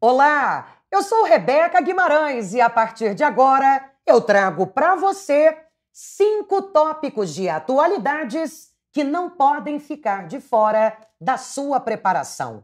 Olá, eu sou Rebeca Guimarães e a partir de agora eu trago para você cinco tópicos de atualidades que não podem ficar de fora da sua preparação.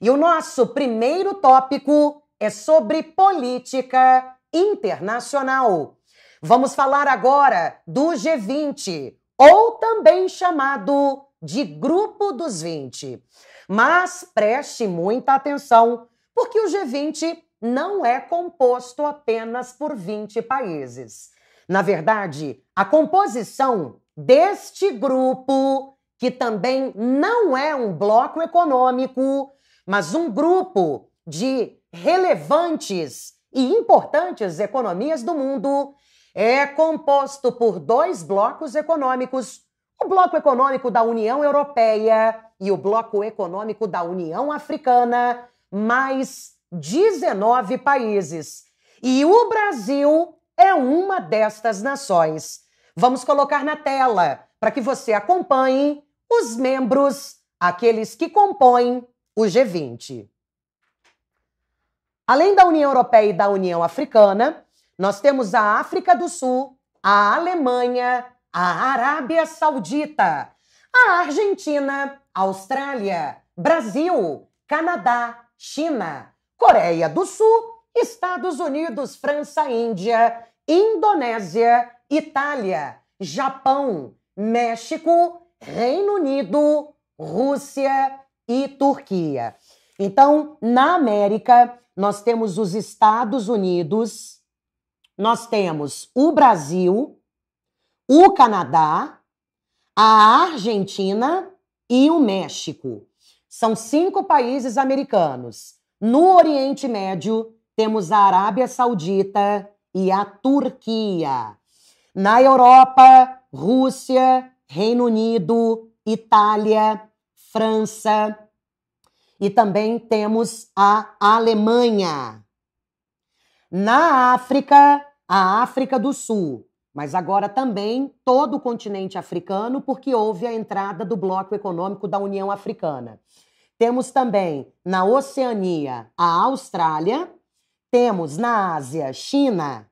E o nosso primeiro tópico é sobre política internacional. Vamos falar agora do G20, ou também chamado de Grupo dos 20. Mas preste muita atenção, porque o G20 não é composto apenas por 20 países. Na verdade, a composição deste grupo, que também não é um bloco econômico, mas um grupo de relevantes e importantes economias do mundo, é composto por dois blocos econômicos: o Bloco Econômico da União Europeia e o Bloco Econômico da União Africana, mais 19 países. E o Brasil é uma destas nações. Vamos colocar na tela para que você acompanhe os membros, aqueles que compõem o G20. Além da União Europeia e da União Africana, nós temos a África do Sul, a Alemanha, a Arábia Saudita, a Argentina, Austrália, Brasil, Canadá, China, Coreia do Sul, Estados Unidos, França, Índia, Indonésia, Itália, Japão, México, Reino Unido, Rússia e Turquia. Então, na América, nós temos os Estados Unidos, nós temos o Brasil, o Canadá, a Argentina e o México são cinco países americanos. No Oriente Médio, temos a Arábia Saudita e a Turquia. Na Europa, Rússia, Reino Unido, Itália, França e também temos a Alemanha. Na África, a África do Sul, mas agora também todo o continente africano, porque houve a entrada do Bloco Econômico da União Africana. Temos também na Oceania a Austrália, temos na Ásia China,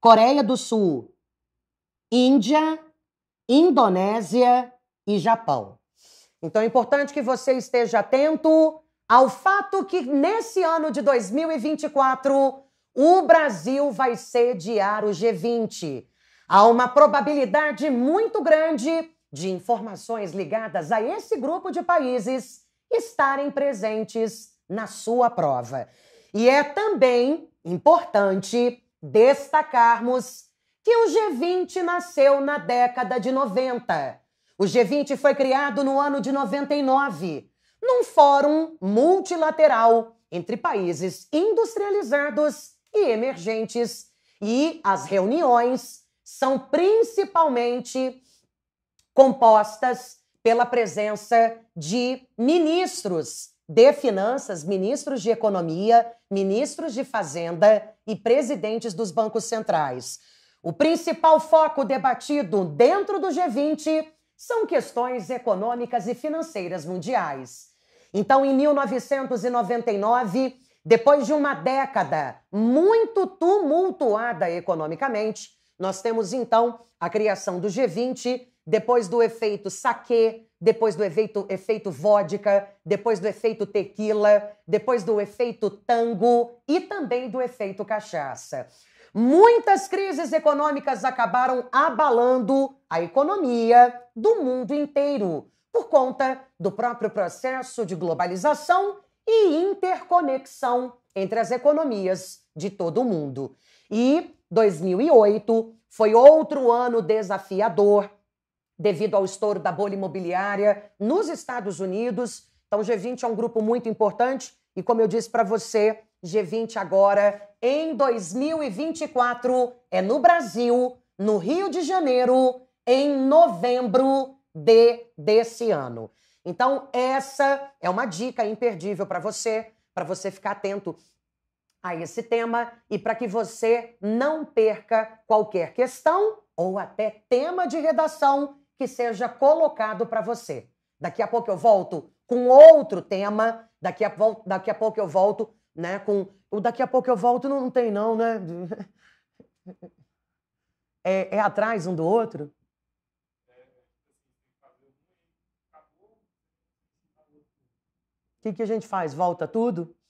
Coreia do Sul, Índia, Indonésia e Japão. Então é importante que você esteja atento ao fato que nesse ano de 2024 o Brasil vai sediar o G20. Há uma probabilidade muito grande de informações ligadas a esse grupo de países estarem presentes na sua prova. E é também importante destacarmos que o G20 nasceu na década de 90. O G20 foi criado no ano de 99, num fórum multilateral entre países industrializados e emergentes, e as reuniões são principalmente compostas pela presença de ministros de finanças, ministros de economia, ministros de fazenda e presidentes dos bancos centrais. O principal foco debatido dentro do G20 são questões econômicas e financeiras mundiais. Então, em 1999, depois de uma década muito tumultuada economicamente, nós temos então a criação do G20 depois do efeito saque, depois do efeito, efeito vodka, depois do efeito tequila, depois do efeito tango e também do efeito cachaça. Muitas crises econômicas acabaram abalando a economia do mundo inteiro por conta do próprio processo de globalização e interconexão entre as economias de todo o mundo. E 2008 foi outro ano desafiador devido ao estouro da bolha imobiliária nos Estados Unidos. Então, o G20 é um grupo muito importante e, como eu disse para você, G20 agora em 2024 é no Brasil, no Rio de Janeiro, em novembro de desse ano. Então, essa é uma dica imperdível para você, para você ficar atento a esse tema e para que você não perca qualquer questão ou até tema de redação que seja colocado para você. Daqui a pouco eu volto com outro tema. Daqui a, daqui a pouco eu volto, né? Com o daqui a pouco eu volto não, não tem não, né? É, é atrás um do outro. O que, que a gente faz? Volta tudo?